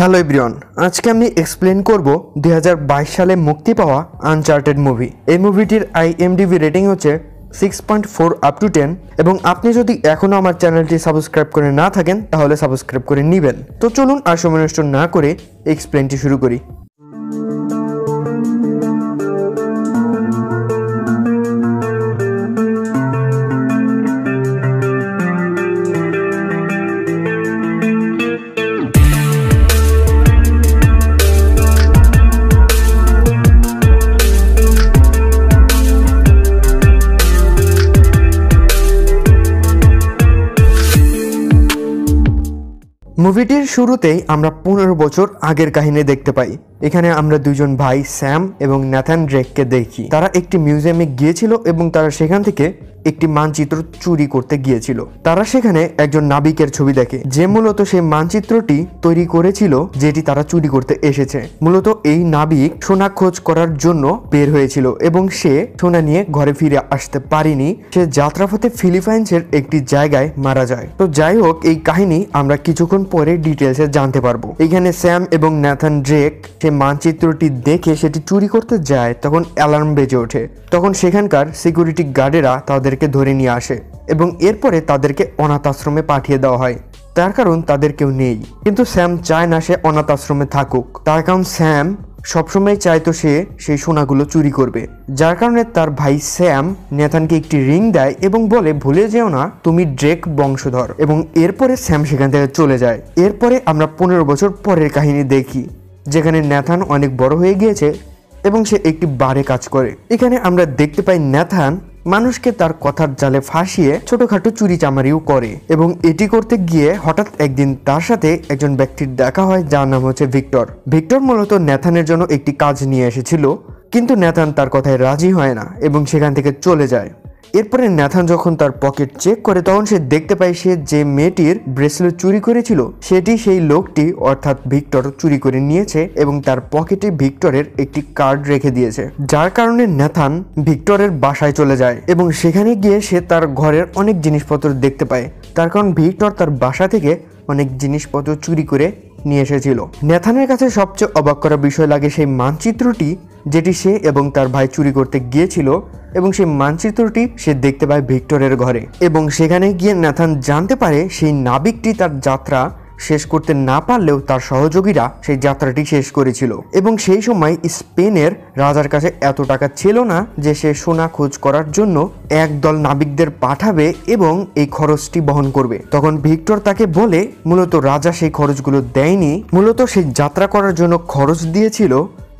hello everyone আজকে আমি explain করব দুই সালে মুক্তি পাওয়া আনচার্টেড মুভি এই মুভিটির আইএমডিবি রেটিং হচ্ছে six point four up to ten এবং আপনি যদি এখনও আমার চ্যানেলটি সাবস্ক্রাইব করে না থাকেন তাহলে সাবস্ক্রাইব করে নেবেন তো চলুন আর সময় নষ্ট না করে এক্সপ্লেনটি শুরু করি মুভিটির শুরুতেই আমরা পনেরো বছর আগের কাহিনী দেখতে পাই এখানে আমরা দুজন ভাই স্যাম এবং ন্যাথান ড্রেককে দেখি তারা একটি মিউজিয়ামে গিয়েছিল এবং তারা সেখান থেকে একটি মানচিত্র চুরি করতে গিয়েছিল তারা সেখানে একজন নাবিকের ছবি দেখে যে মূলত সেই মানচিত্রটি তৈরি করেছিল যেটি তারা চুরি করতে এসেছে মূলত এই নাবিক সোনা খোঁজ করার জন্য বের হয়েছিল এবং সে সোনা নিয়ে ঘরে ফিরে আসতে পারেনি সে যাত্রাপথে ফিলিপাইন্সের একটি জায়গায় মারা যায় তো যাই হোক এই কাহিনী আমরা কিছুক্ষণ পরে ডিটেলসে জানতে পারবো এখানে স্যাম এবং ন্যাথান ড্রেক সে মানচিত্রটি দেখে সেটি চুরি করতে যায় তখন অ্যালার্ম বেজে ওঠে তখন সেখানকার সিকিউরিটি গার্ডেরা তাদেরকে ধরে নিয়ে আসে এবং এরপরে তাদেরকে অনাথ আশ্রমে পাঠিয়ে দেওয়া হয় তার কারণ তাদের কেউ নেই কিন্তু স্যাম চায় না সে অনাথ আশ্রমে থাকুক তার কারণ স্যাম সবসময় চাইতো সে সেই সোনাগুলো চুরি করবে যার কারণে তার ভাই স্যাম নেথানকে একটি রিং দেয় এবং বলে ভুলে যেও না তুমি ড্রেক বংশধর এবং এরপরে স্যাম সেখান থেকে চলে যায় এরপরে আমরা পনেরো বছর পরের কাহিনী দেখি যেখানে ন্যাথান অনেক বড় হয়ে গিয়েছে এবং সে একটি বারে কাজ করে এখানে আমরা দেখতে পাই ন্যাথান মানুষকে তার কথার জালে ফাঁসিয়ে ছোটখাটো চুরি চামারিও করে এবং এটি করতে গিয়ে হঠাৎ একদিন তার সাথে একজন ব্যক্তির দেখা হয় যার নাম হচ্ছে ভিক্টর ভিক্টর মূলত ন্যাথানের জন্য একটি কাজ নিয়ে এসেছিল কিন্তু ন্যাথান তার কথায় রাজি হয় না এবং সেখান থেকে চলে যায় এরপরে ন্যাথান যখন তার পকেট চেক করে তখন সে দেখতে পায় সে যে মেয়েটির ব্রেসলেট চুরি করেছিল সেটি সেই লোকটি অর্থাৎ ভিক্টর চুরি করে নিয়েছে এবং তার পকেটে ভিক্টরের একটি কার্ড রেখে দিয়েছে যার কারণে ন্যাথান ভিক্টরের বাসায় চলে যায় এবং সেখানে গিয়ে সে তার ঘরের অনেক জিনিসপত্র দেখতে পায় তার কারণ ভিক্টর তার বাসা থেকে অনেক জিনিসপত্র চুরি করে নিয়ে এসেছিল নেথানের কাছে সবচেয়ে অবাক করা বিষয় লাগে সেই মানচিত্রটি যেটি সে এবং তার ভাই চুরি করতে গিয়েছিল এবং সেই মানচিত্রটি সে দেখতে পায় ভিক্টরের ঘরে এবং সেখানে গিয়ে নেথান জানতে পারে সেই নাবিকটি তার যাত্রা শেষ করতে না পারলেও তার সহযোগীরা সেই যাত্রাটি শেষ করেছিল এবং সেই সময় স্পেনের রাজার কাছে এত টাকা ছিল না যে সে সোনা খোঁজ করার জন্য একদল নাবিকদের পাঠাবে এবং এই খরচটি বহন করবে তখন ভিক্টর তাকে বলে মূলত রাজা সেই খরচগুলো দেয়নি মূলত সেই যাত্রা করার জন্য খরচ দিয়েছিল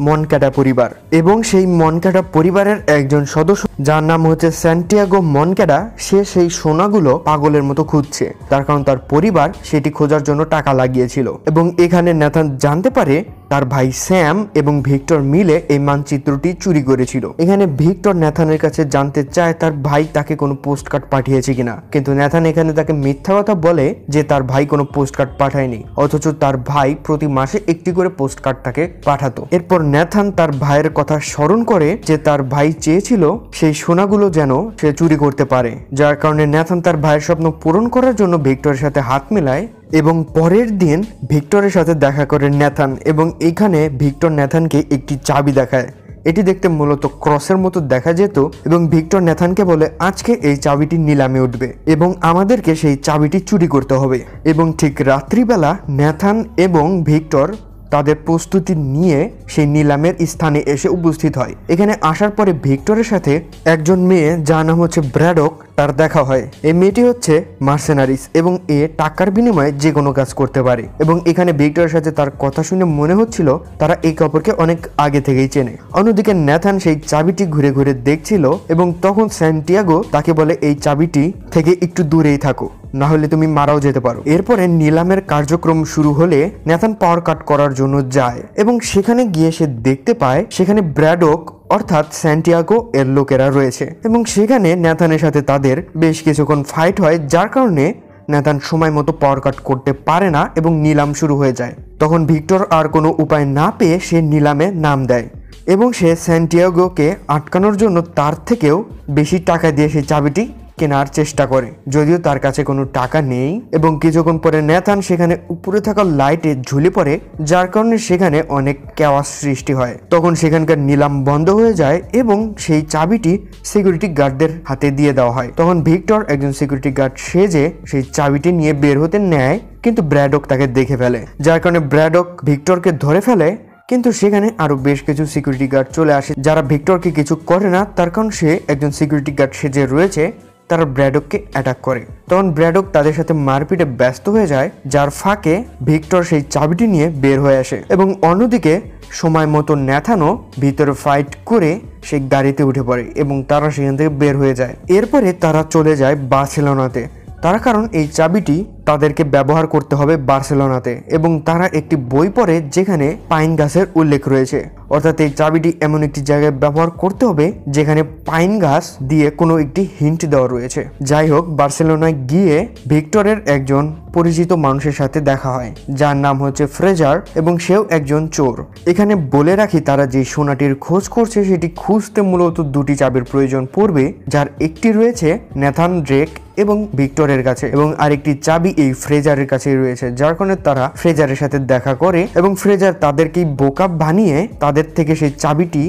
মনকাটা পরিবার এবং সেই মনকাটা পরিবারের একজন সদস্য যার নাম হচ্ছে স্যান্টিয়াগো মনকাটা সে সেই সোনাগুলো পাগলের মতো খুঁজছে তার কারণ তার পরিবার সেটি খোঁজার জন্য টাকা লাগিয়েছিল এবং এখানে নেথান জানতে পারে তার ভাই স্যাম এবং ভিক্টর মিলে এই মানচিত্রটি চুরি করেছিল এখানে ভিক্টর ন্যাথানের কাছে জানতে চায় তার ভাই তাকে কোনো পোস্ট কার্ড পাঠিয়েছে কিনা কিন্তু ন্যাথান এখানে তাকে মিথ্যা কথা বলে যে তার ভাই কোনো পোস্ট কার্ড পাঠায়নি অথচ তার ভাই প্রতি মাসে একটি করে পোস্ট কার্ড তাকে পাঠাতো এরপর ন্যাথান তার ভাইয়ের কথা স্মরণ করে যে তার ভাই চেয়েছিল সেই সোনাগুলো যেন সে চুরি করতে পারে যার কারণে ন্যাথান তার ভাইয়ের স্বপ্ন পূরণ করার জন্য ভিক্টরের সাথে হাত মেলায় এবং পরের দিন ভিক্টরের সাথে দেখা করেন ন্যাথান এবং এখানে ভিক্টর ন্যাথানকে একটি চাবি দেখায় এটি দেখতে মূলত ক্রসের মতো দেখা যেত এবং ভিক্টর ন্যাথানকে বলে আজকে এই চাবিটি নিলামে উঠবে এবং আমাদেরকে সেই চাবিটি চুরি করতে হবে এবং ঠিক রাত্রিবেলা ন্যাথান এবং ভিক্টর তাদের প্রস্তুতি নিয়ে সেই নিলামের স্থানে এসে উপস্থিত হয় এখানে আসার পরে ভিক্টরের সাথে একজন মেয়ে যার নাম হচ্ছে ব্র্যাডক তার দেখা হয় এই মেয়েটি হচ্ছে মার্সেনারিস এবং এ টাকার বিনিময়ে যে কোনো কাজ করতে পারে এবং এখানে ভিক্টরের সাথে তার কথা শুনে মনে হচ্ছিল তারা একে অপরকে অনেক আগে থেকেই চেনে অন্যদিকে ন্যাথান সেই চাবিটি ঘুরে ঘুরে দেখছিল এবং তখন স্যান্টিয়াগো তাকে বলে এই চাবিটি থেকে একটু দূরেই থাকো না হলে তুমি মারাও যেতে পারো এরপরে নিলামের কার্যক্রম শুরু হলে নেথান পাওয়ার কাট করার জন্য যায় এবং সেখানে গিয়ে সে দেখতে পায় সেখানে ব্র্যাডক অর্থাৎ স্যান্টিয়াগো এর লোকেরা রয়েছে এবং সেখানে ন্যাথানের সাথে তাদের বেশ কিছুক্ষণ ফাইট হয় যার কারণে ন্যাথান সময় মতো পাওয়ার কাট করতে পারে না এবং নিলাম শুরু হয়ে যায় তখন ভিক্টর আর কোনো উপায় না পেয়ে সে নিলামে নাম দেয় এবং সে স্যান্টিয়াগোকে আটকানোর জন্য তার থেকেও বেশি টাকা দিয়ে সেই চাবিটি কেনার চেষ্টা করে যদিও তার কাছে কোনো টাকা নেই এবং কিছুক্ষণ পরে নেথান সেখানে উপরে থাকা লাইটে ঝুলে পড়ে যার কারণে সেখানে অনেক কেওয়াস সৃষ্টি হয় তখন সেখানকার নিলাম বন্ধ হয়ে যায় এবং সেই চাবিটি সিকিউরিটি গার্ডদের হাতে দিয়ে দেওয়া হয় তখন ভিক্টর একজন সিকিউরিটি গার্ড সেজে সেই চাবিটি নিয়ে বের হতে নেয় কিন্তু ব্র্যাডক তাকে দেখে ফেলে যার কারণে ব্র্যাডক ভিক্টরকে ধরে ফেলে কিন্তু সেখানে আরও বেশ কিছু সিকিউরিটি গার্ড চলে আসে যারা ভিক্টরকে কিছু করে না তার কারণ সে একজন সিকিউরিটি গার্ড সেজে রয়েছে তারা ব্র্যাডককে অ্যাটাক করে তখন ব্র্যাডক তাদের সাথে মারপিটে ব্যস্ত হয়ে যায় যার ফাঁকে ভিক্টর সেই চাবিটি নিয়ে বের হয়ে আসে এবং অন্যদিকে সময় মতো ন্যাথানো ভিতরে ফাইট করে সেই গাড়িতে উঠে পড়ে এবং তারা সেখান থেকে বের হয়ে যায় এরপরে তারা চলে যায় বার্সেলোনাতে তার কারণ এই চাবিটি তাদেরকে ব্যবহার করতে হবে বার্সেলোনাতে এবং তারা একটি বই পড়ে যেখানে পাইন গাছের উল্লেখ রয়েছে অর্থাৎ এই চাবিটি এমন একটি জায়গায় ব্যবহার করতে হবে যেখানে পাইন গাছ দিয়ে কোনো একটি হিন্ট দেওয়া রয়েছে যাই হোক বার্সেলোনায় গিয়ে ভিক্টরের একজন পরিচিত মানুষের সাথে দেখা হয় যার নাম হচ্ছে ফ্রেজার এবং সেও একজন চোর এখানে বলে রাখি তারা যে সোনাটির খোঁজ করছে সেটি খুঁজতে মূলত দুটি চাবির প্রয়োজন পড়বে যার একটি রয়েছে ন্যাথান ড্রেক এবং ভিক্টরের কাছে এবং আরেকটি চাবি এই ফ্রেজারের কাছেই রয়েছে যার কারণে তারা ফ্রেজারের সাথে দেখা করে এবং ফ্রেজার তাদেরকে বোকা বানিয়ে তাদের থেকে সেই চাবিটি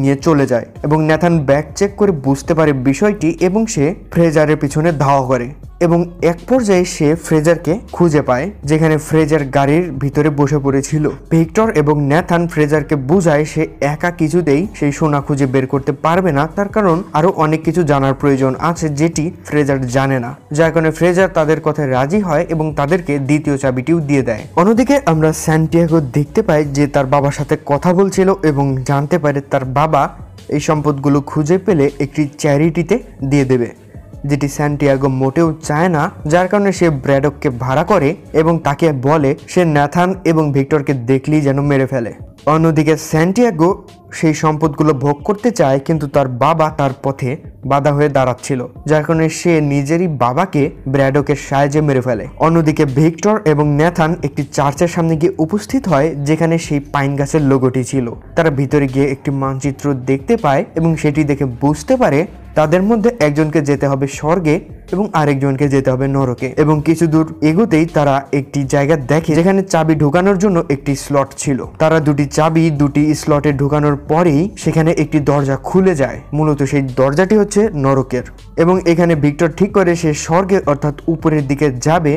নিয়ে চলে যায় এবং ন্যাথান ব্যাগ চেক করে বুঝতে পারে বিষয়টি এবং সে ফ্রেজারের পিছনে ধাওয়া করে এবং এক পর্যায়ে সে ফ্রেজারকে খুঁজে পায় যেখানে ফ্রেজার গাড়ির ভিতরে বসে পড়েছিল ভিক্টর এবং ন্যাথান ফ্রেজারকে বুঝায় সে একা কিছুতেই সেই সোনা খুঁজে বের করতে পারবে না তার কারণ আরও অনেক কিছু জানার প্রয়োজন আছে যেটি ফ্রেজার জানে না যার কারণে ফ্রেজার তাদের কথায় রাজি হয় এবং তাদেরকে দ্বিতীয় চাবিটিও দিয়ে দেয় অন্যদিকে আমরা স্যান্টিয়াগো দেখতে পাই যে তার বাবার সাথে কথা বলছিল এবং জানতে পারে তার বাবা এই সম্পদগুলো খুঁজে পেলে একটি চ্যারিটিতে দিয়ে দেবে যেটি স্যান্টিয়াগো মোটেও চায় না যার কারণে সে ব্র্যাডককে ভাড়া করে এবং তাকে বলে সে ন্যাথান এবং ভিক্টরকে দেখলেই যেন মেরে ফেলে অন্যদিকে স্যান্টিয়াগো সেই সম্পদগুলো ভোগ করতে চায় কিন্তু তার বাবা তার পথে বাধা হয়ে দাঁড়াচ্ছিল যার কারণে সে নিজেরই বাবাকে ব্র্যাডকের সাহায্যে মেরে ফেলে অন্যদিকে ভিক্টর এবং ন্যাথান একটি চার্চের সামনে গিয়ে উপস্থিত হয় যেখানে সেই পাইন গাছের লোগোটি ছিল তারা ভিতরে গিয়ে একটি মানচিত্র দেখতে পায় এবং সেটি দেখে বুঝতে পারে তাদের মধ্যে একজনকে যেতে হবে স্বর্গে এবং আরেকজনকে যেতে হবে নরকে এবং কিছু দূর এগোতেই তারা একটি জায়গা দেখে যেখানে চাবি ঢোকানোর জন্য একটি স্লট ছিল তারা দুটি চাবি দুটি স্লটে ঢোকানোর পরেই সেখানে একটি দরজা খুলে যায় মূলত সেই দরজাটি হচ্ছে নরকের এবং এখানে ভিক্টর ঠিক করে সে স্বর্গে অর্থাৎ উপরের দিকে যাবে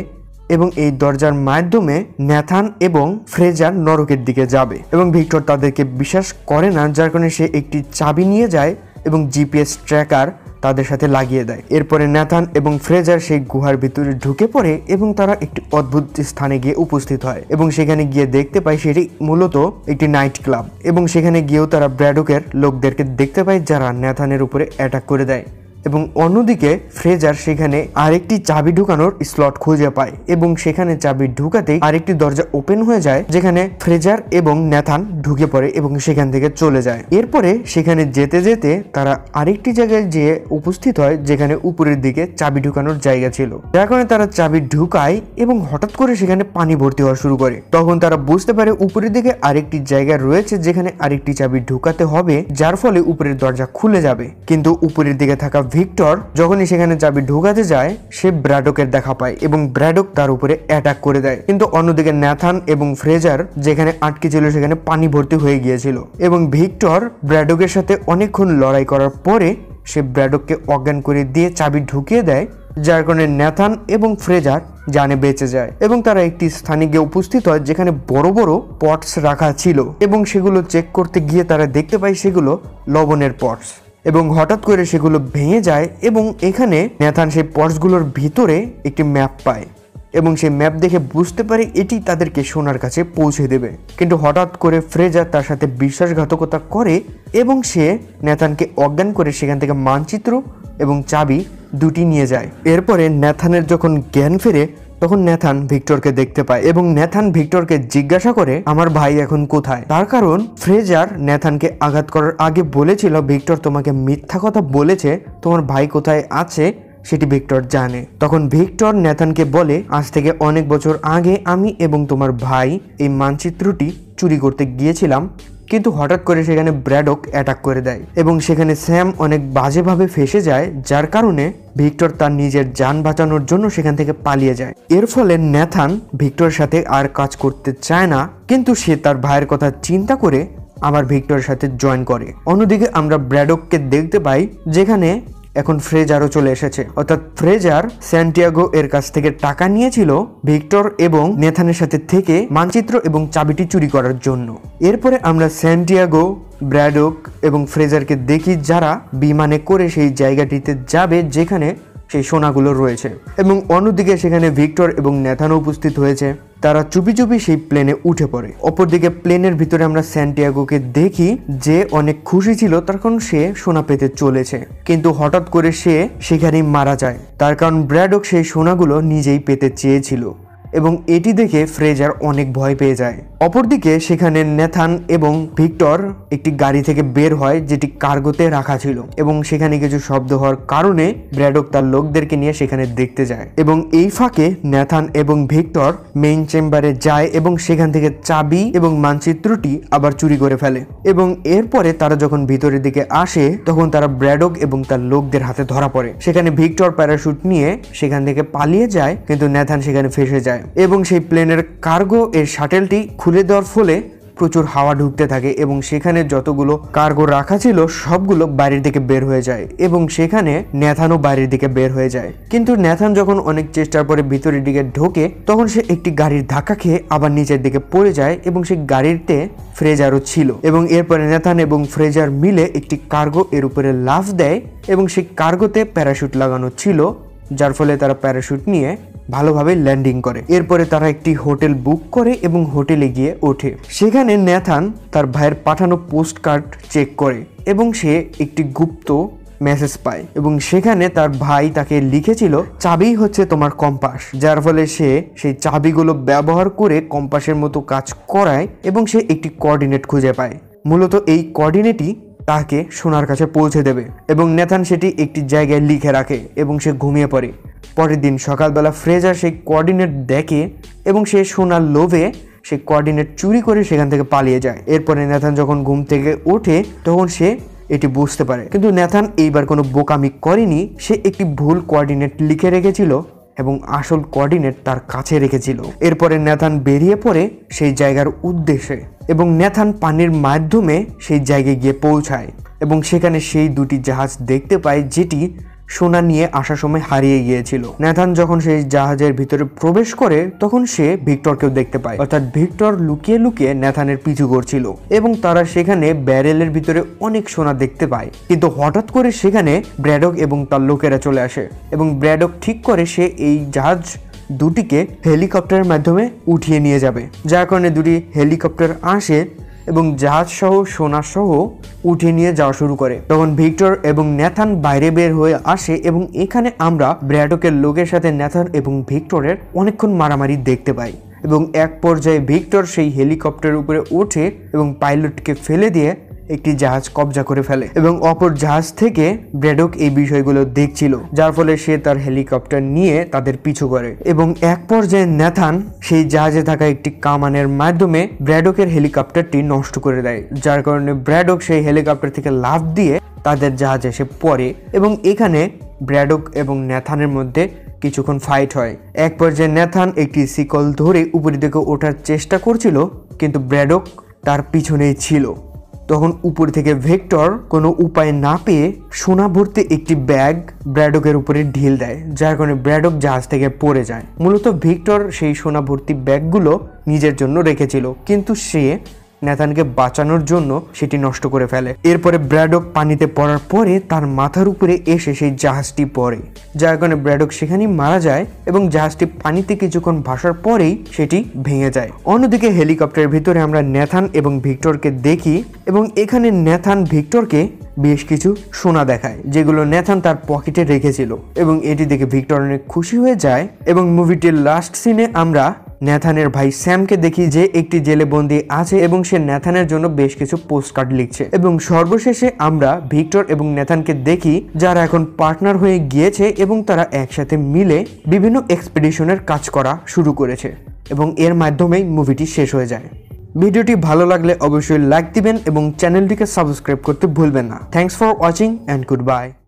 এবং এই দরজার মাধ্যমে ন্যাথান এবং ফ্রেজার নরকের দিকে যাবে এবং ভিক্টর তাদেরকে বিশ্বাস করে না যার কারণে সে একটি চাবি নিয়ে যায় এবং জিপিএস ট্র্যাকার তাদের সাথে লাগিয়ে দেয় এরপরে ন্যাথান এবং ফ্রেজার সেই গুহার ভিতরে ঢুকে পড়ে এবং তারা একটি অদ্ভুত স্থানে গিয়ে উপস্থিত হয় এবং সেখানে গিয়ে দেখতে পায় সেটি মূলত একটি নাইট ক্লাব এবং সেখানে গিয়েও তারা ব্র্যাডকের লোকদেরকে দেখতে পায় যারা ন্যাথানের উপরে অ্যাটাক করে দেয় এবং অন্যদিকে ফ্রেজার সেখানে আরেকটি চাবি ঢুকানোর স্লট খুঁজে পায় এবং সেখানে চাবি ঢুকাতেই আরেকটি দরজা ওপেন হয়ে যায় যেখানে ফ্রেজার এবং ন্যাথান ঢুকে পড়ে এবং সেখান থেকে চলে যায় এরপরে সেখানে যেতে যেতে তারা আরেকটি জায়গায় যেয়ে উপস্থিত হয় যেখানে উপরের দিকে চাবি ঢুকানোর জায়গা ছিল যার কারণে তারা চাবি ঢুকায় এবং হঠাৎ করে সেখানে পানি ভর্তি হওয়া শুরু করে তখন তারা বুঝতে পারে উপরের দিকে আরেকটি জায়গা রয়েছে যেখানে আরেকটি চাবি ঢুকাতে হবে যার ফলে উপরের দরজা খুলে যাবে কিন্তু উপরের দিকে থাকা ভিক্টর যখনই সেখানে চাবি ঢুকাতে যায় সে ব্র্যাডকের দেখা পায় এবং ব্র্যাডক তার উপরে অ্যাটাক করে দেয় কিন্তু অন্যদিকে ন্যাথান এবং ফ্রেজার যেখানে আটকে ছিল সেখানে পানি ভর্তি হয়ে গিয়েছিল এবং ভিক্টর ব্র্যাডকের সাথে অনেকক্ষণ লড়াই করার পরে সে ব্র্যাডককে অজ্ঞান করে দিয়ে চাবি ঢুকিয়ে দেয় যার কারণে ন্যাথান এবং ফ্রেজার জানে বেঁচে যায় এবং তারা একটি স্থানে গিয়ে উপস্থিত হয় যেখানে বড় বড় পটস রাখা ছিল এবং সেগুলো চেক করতে গিয়ে তারা দেখতে পায় সেগুলো লবণের পটস এবং হঠাৎ করে সেগুলো ভেঙে যায় এবং এখানে ন্যাথান সেই পর্সগুলোর ভিতরে একটি ম্যাপ পায় এবং সেই ম্যাপ দেখে বুঝতে পারে এটি তাদেরকে সোনার কাছে পৌঁছে দেবে কিন্তু হঠাৎ করে ফ্রেজার তার সাথে বিশ্বাসঘাতকতা করে এবং সে ন্যাথানকে অজ্ঞান করে সেখান থেকে মানচিত্র এবং চাবি দুটি নিয়ে যায় এরপরে ন্যাথানের যখন জ্ঞান ফেরে তখন নেথান ভিক্টরকে দেখতে পায় এবং নেথান ভিক্টরকে জিজ্ঞাসা করে আমার ভাই এখন কোথায় তার কারণ ফ্রেজার নেথানকে আঘাত করার আগে বলেছিল ভিক্টর তোমাকে মিথ্যা কথা বলেছে তোমার ভাই কোথায় আছে সেটি ভিক্টর জানে তখন ভিক্টর নেথানকে বলে আজ থেকে অনেক বছর আগে আমি এবং তোমার ভাই এই মানচিত্রটি চুরি করতে গিয়েছিলাম কিন্তু হঠাৎ করে সেখানে ব্র্যাডক অ্যাটাক করে দেয় এবং সেখানে স্যাম অনেক বাজেভাবে ফেসে যায় যার কারণে ভিক্টর তার নিজের যান বাঁচানোর জন্য সেখান থেকে পালিয়ে যায় এর ফলে ন্যাথান ভিক্টরের সাথে আর কাজ করতে চায় না কিন্তু সে তার ভাইয়ের কথা চিন্তা করে আবার ভিক্টরের সাথে জয়েন করে অন্যদিকে আমরা ব্র্যাডককে দেখতে পাই যেখানে এখন ফ্রেজারও চলে এসেছে অর্থাৎ ফ্রেজার স্যান্টিয়াগো এর কাছ থেকে টাকা নিয়েছিল ভিক্টর এবং নেথানের সাথে থেকে মানচিত্র এবং চাবিটি চুরি করার জন্য এরপরে আমরা স্যান্টিয়াগো ব্র্যাডক এবং ফ্রেজারকে দেখি যারা বিমানে করে সেই জায়গাটিতে যাবে যেখানে সেই সোনাগুলো রয়েছে এবং অন্যদিকে সেখানে ভিক্টর এবং নেথানো উপস্থিত হয়েছে তারা চুপি চুপি সেই প্লেনে উঠে পড়ে অপরদিকে প্লেনের ভিতরে আমরা স্যান্টিয়াগোকে দেখি যে অনেক খুশি ছিল তার কারণ সে সোনা পেতে চলেছে কিন্তু হঠাৎ করে সে সেখানেই মারা যায় তার কারণ ব্র্যাডক সেই সোনাগুলো নিজেই পেতে চেয়েছিল এবং এটি দেখে ফ্রেজার অনেক ভয় পেয়ে যায় অপরদিকে সেখানে নেথান এবং ভিক্টর একটি গাড়ি থেকে বের হয় যেটি কার্গোতে রাখা ছিল এবং সেখানে কিছু শব্দ হওয়ার কারণে ব্র্যাডক তার লোকদেরকে নিয়ে সেখানে দেখতে যায় এবং এই ফাঁকে নেথান এবং ভিক্টর মেইন চেম্বারে যায় এবং সেখান থেকে চাবি এবং মানচিত্রটি আবার চুরি করে ফেলে এবং এরপরে তারা যখন ভিতরের দিকে আসে তখন তারা ব্র্যাডক এবং তার লোকদের হাতে ধরা পড়ে সেখানে ভিক্টর প্যারাশুট নিয়ে সেখান থেকে পালিয়ে যায় কিন্তু নেথান সেখানে ফেসে যায় যায় এবং সেই প্লেনের কার্গো এর শাটেলটি খুলে দেওয়ার ফলে প্রচুর হাওয়া ঢুকতে থাকে এবং সেখানে যতগুলো কার্গো রাখা ছিল সবগুলো বাইরের দিকে বের হয়ে যায় এবং সেখানে ন্যাথানও বাইরের দিকে বের হয়ে যায় কিন্তু ন্যাথান যখন অনেক চেষ্টার পরে ভিতরের দিকে ঢোকে তখন সে একটি গাড়ির ধাক্কা খেয়ে আবার নিচের দিকে পড়ে যায় এবং সেই গাড়িতে ফ্রেজারও ছিল এবং এরপরে ন্যাথান এবং ফ্রেজার মিলে একটি কার্গো এর উপরে লাফ দেয় এবং সেই কার্গোতে প্যারাশুট লাগানো ছিল যার ফলে তারা প্যারাশুট নিয়ে ভালোভাবে ল্যান্ডিং করে এরপরে তারা একটি হোটেল বুক করে এবং হোটেলে গিয়ে ওঠে সেখানে ন্যাথান তার ভাইয়ের পাঠানো পোস্ট কার্ড চেক করে এবং সে একটি গুপ্ত মেসেজ পায় এবং সেখানে তার ভাই তাকে লিখেছিল চাবি হচ্ছে তোমার কম্পাস যার ফলে সে সেই চাবিগুলো ব্যবহার করে কম্পাসের মতো কাজ করায় এবং সে একটি কোঅর্ডিনেট খুঁজে পায় মূলত এই কোঅর্ডিনেটই তাকে সোনার কাছে পৌঁছে দেবে এবং নেথান সেটি একটি জায়গায় লিখে রাখে এবং সে ঘুমিয়ে পড়ে পরের দিন সকালবেলা ফ্রেজার সেই কোঅর্ডিনেট দেখে এবং সে সোনার লোভে সে কোঅর্ডিনেট চুরি করে সেখান থেকে পালিয়ে যায় এরপরে নেথান যখন ঘুম থেকে ওঠে তখন সে এটি বুঝতে পারে কিন্তু নেথান এইবার কোনো বোকামি করেনি সে একটি ভুল কোঅর্ডিনেট লিখে রেখেছিল এবং আসল কোঅর্ডিনেট তার কাছে রেখেছিল এরপরে নেথান বেরিয়ে পড়ে সেই জায়গার উদ্দেশ্যে এবং নেথান পানির মাধ্যমে সেই জায়গায় গিয়ে পৌঁছায় এবং সেখানে সেই দুটি জাহাজ দেখতে পায় যেটি সোনা নিয়ে আসার সময় হারিয়ে গিয়েছিল নেথান যখন সেই জাহাজের ভিতরে প্রবেশ করে তখন সে ভিক্টরকেও দেখতে পায় অর্থাৎ ভিক্টর লুকিয়ে লুকিয়ে নেথানের পিছু করছিল এবং তারা সেখানে ব্যারেলের ভিতরে অনেক সোনা দেখতে পায় কিন্তু হঠাৎ করে সেখানে ব্র্যাডক এবং তার লোকেরা চলে আসে এবং ব্র্যাডক ঠিক করে সে এই জাহাজ দুটিকে হেলিকপ্টারের মাধ্যমে উঠিয়ে নিয়ে যাবে যার কারণে দুটি হেলিকপ্টার আসে এবং জাহাজসহ সোনাসহ উঠে নিয়ে যাওয়া শুরু করে তখন ভিক্টর এবং ন্যাথান বাইরে বের হয়ে আসে এবং এখানে আমরা ব্র্যাডকের লোকের সাথে ন্যাথান এবং ভিক্টরের অনেকক্ষণ মারামারি দেখতে পাই এবং এক পর্যায়ে ভিক্টর সেই হেলিকপ্টারের উপরে ওঠে এবং পাইলটকে ফেলে দিয়ে একটি জাহাজ কবজা করে ফেলে এবং অপর জাহাজ থেকে ব্রেডক এই বিষয়গুলো দেখছিল যার ফলে সে তার হেলিকপ্টার নিয়ে তাদের পিছু করে এবং এক পর্যায়ে ন্যাথান সেই জাহাজে থাকা একটি কামানের মাধ্যমে ব্র্যাডকের হেলিকপ্টারটি নষ্ট করে দেয় যার কারণে ব্র্যাডক সেই হেলিকপ্টার থেকে লাভ দিয়ে তাদের জাহাজে এসে পড়ে এবং এখানে ব্র্যাডক এবং ন্যাথানের মধ্যে কিছুক্ষণ ফাইট হয় এক পর্যায়ে ন্যাথান একটি সিকল ধরে উপরের দিকে ওঠার চেষ্টা করছিল কিন্তু ব্র্যাডক তার পিছনেই ছিল তখন উপর থেকে ভেক্টর কোনো উপায় না পেয়ে সোনা ভর্তি একটি ব্যাগ ব্র্যাডকের উপরে ঢিল দেয় যার কারণে ব্র্যাডক জাহাজ থেকে পড়ে যায় মূলত ভিক্টর সেই সোনা ভর্তি ব্যাগগুলো নিজের জন্য রেখেছিল কিন্তু সে ন্যাথানকে বাঁচানোর জন্য সেটি নষ্ট করে ফেলে এরপরে ব্র্যাডক পানিতে পড়ার পরে তার মাথার উপরে এসে সেই জাহাজটি পড়ে যার কারণে ব্র্যাডক সেখানেই মারা যায় এবং জাহাজটি পানিতে কিছুক্ষণ ভাসার পরেই সেটি ভেঙে যায় অন্যদিকে হেলিকপ্টারের ভিতরে আমরা ন্যাথান এবং ভিক্টরকে দেখি এবং এখানে ন্যাথান ভিক্টরকে বেশ কিছু সোনা দেখায় যেগুলো ন্যাথান তার পকেটে রেখেছিল এবং এটি দেখে ভিক্টর অনেক খুশি হয়ে যায় এবং মুভিটির লাস্ট সিনে আমরা ন্যাথানের ভাই স্যামকে দেখি যে একটি জেলে বন্দি আছে এবং সে ন্যাথানের জন্য বেশ কিছু পোস্ট কার্ড লিখছে এবং সর্বশেষে আমরা ভিক্টর এবং ন্যাথানকে দেখি যারা এখন পার্টনার হয়ে গিয়েছে এবং তারা একসাথে মিলে বিভিন্ন এক্সপিডিশনের কাজ করা শুরু করেছে এবং এর মাধ্যমেই মুভিটি শেষ হয়ে যায় ভিডিওটি ভালো লাগলে অবশ্যই লাইক দিবেন এবং চ্যানেলটিকে সাবস্ক্রাইব করতে ভুলবেন না thanks for watching and good by